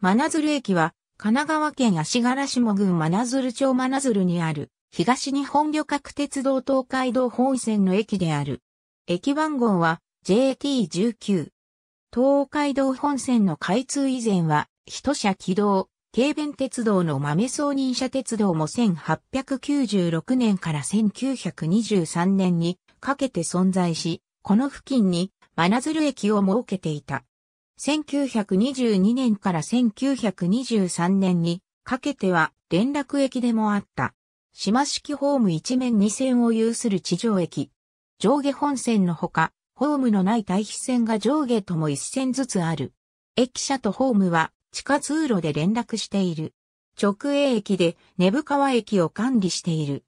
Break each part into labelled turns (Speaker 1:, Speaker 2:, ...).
Speaker 1: 真鶴駅は、神奈川県足柄下郡真鶴町
Speaker 2: 真鶴にある、東日本旅客鉄道東海道本線の駅である。駅番号は JT19。東海道本線の開通以前は、一社起動、軽便鉄道の豆草人車鉄道も1896年から1923年にかけて存在し、この付近に真鶴駅を設けていた。1922年から1923年にかけては連絡駅でもあった。島式ホーム一面二線を有する地上駅。上下本線のほか、ホームのない対比線が上下とも一線ずつある。駅舎とホームは地下通路で連絡している。直営駅で根深川駅を管理している。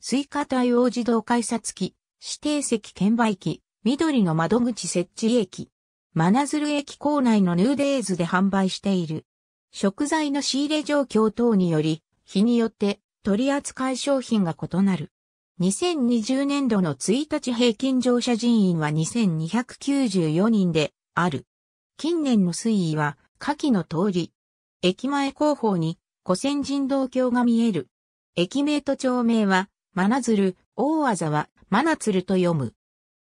Speaker 2: 追加対応自動改札機、指定席券売機、緑の窓口設置駅。真鶴駅構内のヌーデイズで販売している。食材の仕入れ状況等により、日によって取扱い商品が異なる。2020年度の1日平均乗車人員は2294人である。近年の推移は下記の通り。駅前後方に古戦人道橋が見える。駅名と町名は、真鶴、大技は、真鶴と読む。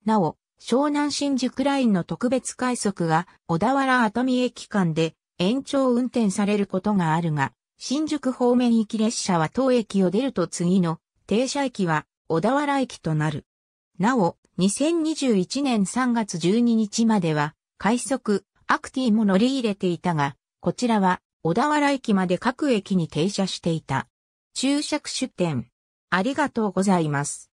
Speaker 2: なお、湘南新宿ラインの特別快速が小田原熱海駅間で延長運転されることがあるが、新宿方面行き列車は当駅を出ると次の停車駅は小田原駅となる。なお、2021年3月12日までは快速アクティも乗り入れていたが、こちらは小田原駅まで各駅に停車していた。注
Speaker 1: 釈出店。ありがとうございます。